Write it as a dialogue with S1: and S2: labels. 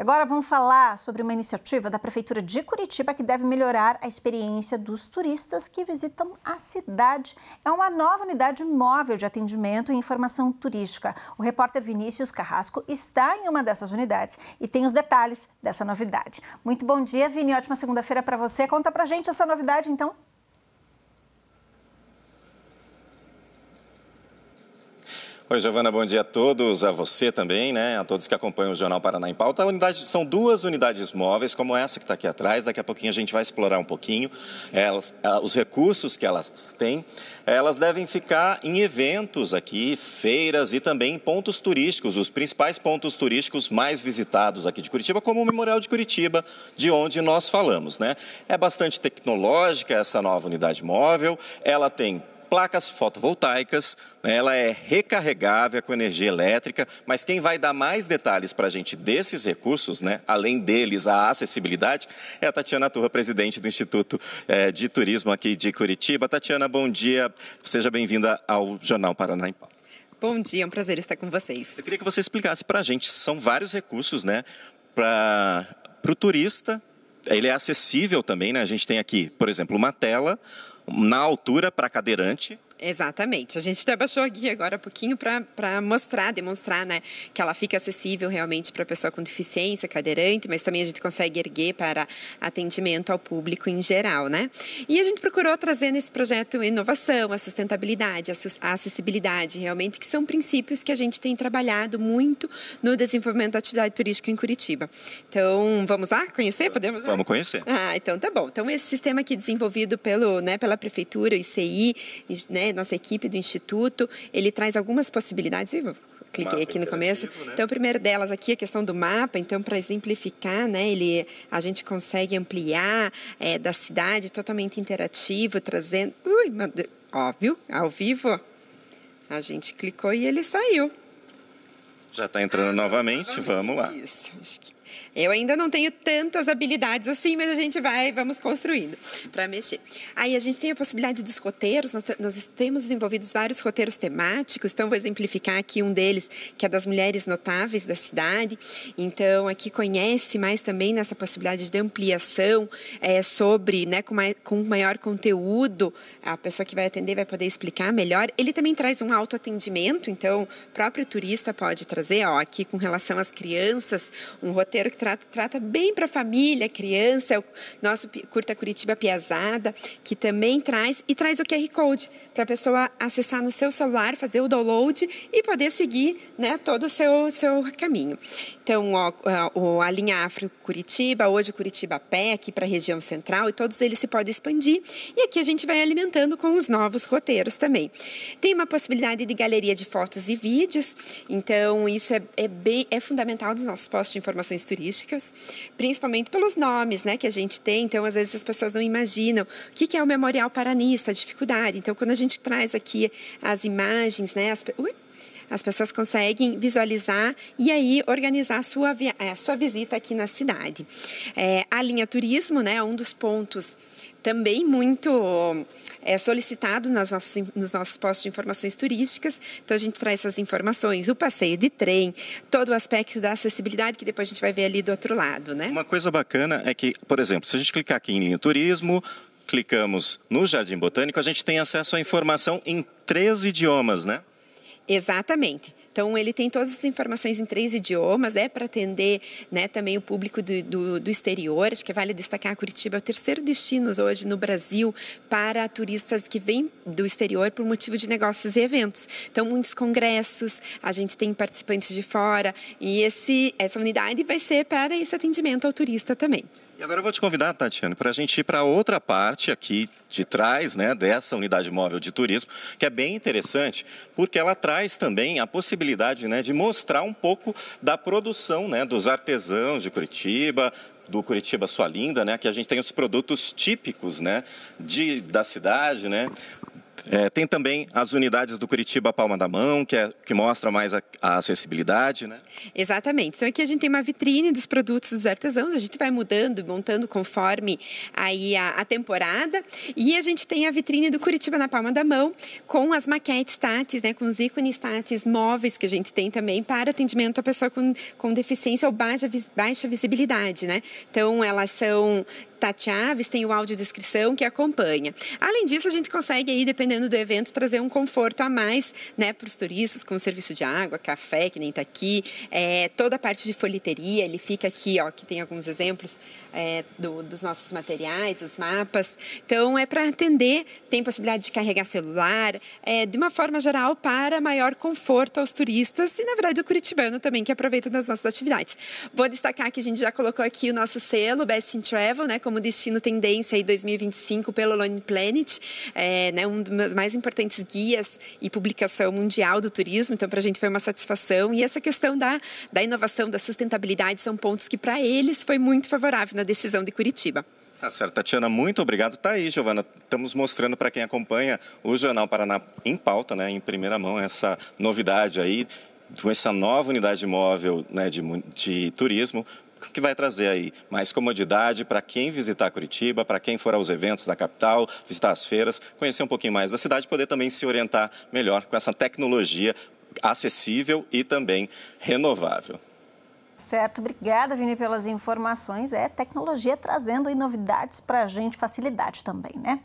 S1: Agora vamos falar sobre uma iniciativa da Prefeitura de Curitiba que deve melhorar a experiência dos turistas que visitam a cidade. É uma nova unidade móvel de atendimento e informação turística. O repórter Vinícius Carrasco está em uma dessas unidades e tem os detalhes dessa novidade. Muito bom dia, Vini. Ótima segunda-feira para você. Conta a gente essa novidade, então.
S2: Oi, Giovana, bom dia a todos, a você também, né? A todos que acompanham o Jornal Paraná em Pauta. Unidade, são duas unidades móveis, como essa que está aqui atrás. Daqui a pouquinho a gente vai explorar um pouquinho elas, os recursos que elas têm. Elas devem ficar em eventos aqui, feiras e também em pontos turísticos, os principais pontos turísticos mais visitados aqui de Curitiba, como o Memorial de Curitiba, de onde nós falamos, né? É bastante tecnológica essa nova unidade móvel. Ela tem placas fotovoltaicas, né, ela é recarregável com energia elétrica, mas quem vai dar mais detalhes para a gente desses recursos, né, além deles a acessibilidade, é a Tatiana Turra, presidente do Instituto é, de Turismo aqui de Curitiba. Tatiana, bom dia, seja bem-vinda ao Jornal Paraná em Pau.
S1: Bom dia, é um prazer estar com vocês. Eu
S2: queria que você explicasse para a gente, são vários recursos, né, para o turista, ele é acessível também, né? A gente tem aqui, por exemplo, uma tela na altura para cadeirante,
S1: Exatamente. A gente até baixou a guia agora um pouquinho para mostrar, demonstrar, né, que ela fica acessível realmente para a pessoa com deficiência, cadeirante, mas também a gente consegue erguer para atendimento ao público em geral, né? E a gente procurou trazer nesse projeto inovação, a sustentabilidade, a acessibilidade, realmente que são princípios que a gente tem trabalhado muito no desenvolvimento da atividade turística em Curitiba. Então, vamos lá conhecer? Podemos? Vamos conhecer. Ah, então tá bom. Então esse sistema aqui desenvolvido pelo, né, pela prefeitura, ICI, né, nossa equipe do Instituto, ele traz algumas possibilidades. eu cliquei aqui no começo. Né? Então, primeiro delas aqui a questão do mapa. Então, para exemplificar, né, ele, a gente consegue ampliar é, da cidade, totalmente interativo, trazendo. Ui, meu Deus. Ó, viu? Ao vivo, a gente clicou e ele saiu.
S2: Já está entrando novamente, vamos lá. Isso.
S1: Eu ainda não tenho tantas habilidades assim, mas a gente vai, vamos construindo para mexer. Aí a gente tem a possibilidade dos roteiros, nós, nós, temos desenvolvidos vários roteiros temáticos, então vou exemplificar aqui um deles, que é das mulheres notáveis da cidade. Então, aqui conhece mais também nessa possibilidade de ampliação é, sobre, né, com, com maior conteúdo, a pessoa que vai atender vai poder explicar melhor. Ele também traz um autoatendimento, então, o próprio turista pode trazer fazer, ó, aqui com relação às crianças, um roteiro que trata, trata bem para a família, criança, é o nosso Curta Curitiba Piazada, que também traz, e traz o QR Code para a pessoa acessar no seu celular, fazer o download e poder seguir né, todo o seu, seu caminho. Então, ó, ó, a linha Afro Curitiba, hoje o Curitiba Pé, aqui para a região central, e todos eles se podem expandir. E aqui a gente vai alimentando com os novos roteiros também. Tem uma possibilidade de galeria de fotos e vídeos, então isso é, é, bem, é fundamental dos nossos postos de informações turísticas, principalmente pelos nomes né, que a gente tem. Então, às vezes, as pessoas não imaginam o que, que é o Memorial Paranista, a dificuldade. Então, quando a gente traz aqui as imagens, né, as, ui, as pessoas conseguem visualizar e aí organizar a sua, a sua visita aqui na cidade. É, a linha turismo né, é um dos pontos também muito é, nas nossas, nos nossos postos de informações turísticas. Então, a gente traz essas informações, o passeio de trem, todo o aspecto da acessibilidade, que depois a gente vai ver ali do outro lado. Né?
S2: Uma coisa bacana é que, por exemplo, se a gente clicar aqui em linha turismo, clicamos no Jardim Botânico, a gente tem acesso à informação em três idiomas, né?
S1: Exatamente. Então, ele tem todas as informações em três idiomas, é para atender né, também o público do, do, do, exterior. Acho que vale destacar que Curitiba é o terceiro destino hoje no Brasil para turistas que vêm do exterior por motivo de negócios e eventos. Então, muitos congressos, a gente tem participantes de fora e esse, essa unidade vai ser para esse atendimento ao turista também.
S2: E agora eu vou te convidar, Tatiana, para a gente ir para outra parte aqui de trás né, dessa unidade móvel de turismo, que é bem interessante, porque ela traz também a possibilidade né, de mostrar um pouco da produção né, dos artesãos de Curitiba, do Curitiba Sua Linda, né? Que a gente tem os produtos típicos, né? De, da cidade, né? É, tem também as unidades do Curitiba Palma da Mão, que, é, que mostra mais a, a, acessibilidade, né?
S1: Exatamente. Então aqui a gente tem uma vitrine dos produtos dos artesãos, a gente vai mudando, montando conforme aí a, a temporada. E a gente tem a vitrine do Curitiba na palma da mão, com as maquetes táteis, né? Com os ícones táteis móveis que a gente tem também para atendimento à pessoa com, com deficiência ou baixa, baixa visibilidade, né? Então elas são Tati Aves tem o áudio descrição que acompanha. Além disso, a gente consegue aí, dependendo do evento, trazer um conforto a mais, né, para os turistas, com o serviço de água, café, que nem está aqui, é, toda a parte de folheteria, ele fica aqui, ó, que tem alguns exemplos é, do, dos nossos materiais, os mapas. Então, é para atender, tem possibilidade de carregar celular, é, de uma forma geral, para maior conforto aos turistas e, na verdade, o curitibano também, que aproveita das nossas atividades. Vou destacar que a gente já colocou aqui o nosso selo, Best in Travel, né, como destino tendência em 2025 pelo Lone Planet, é, né, um dos mais importantes guias e publicação mundial do turismo. Então, para a gente foi uma satisfação. E essa questão da, da inovação, da sustentabilidade, são pontos que para eles foi muito favorável na decisão de Curitiba.
S2: Tá certo, Tatiana, muito obrigado. Tá aí, Giovana. Estamos mostrando para quem acompanha o Jornal Paraná em pauta, né, em primeira mão, essa novidade aí, com essa nova unidade móvel né, de, de turismo, que vai trazer aí mais comodidade para quem visitar Curitiba, para quem for aos eventos da capital, visitar as feiras, conhecer um pouquinho mais da cidade, poder também se orientar melhor com essa tecnologia acessível e também renovável.
S1: Certo, obrigada, Vini, pelas informações. É tecnologia trazendo novidades para a gente, facilidade também, né?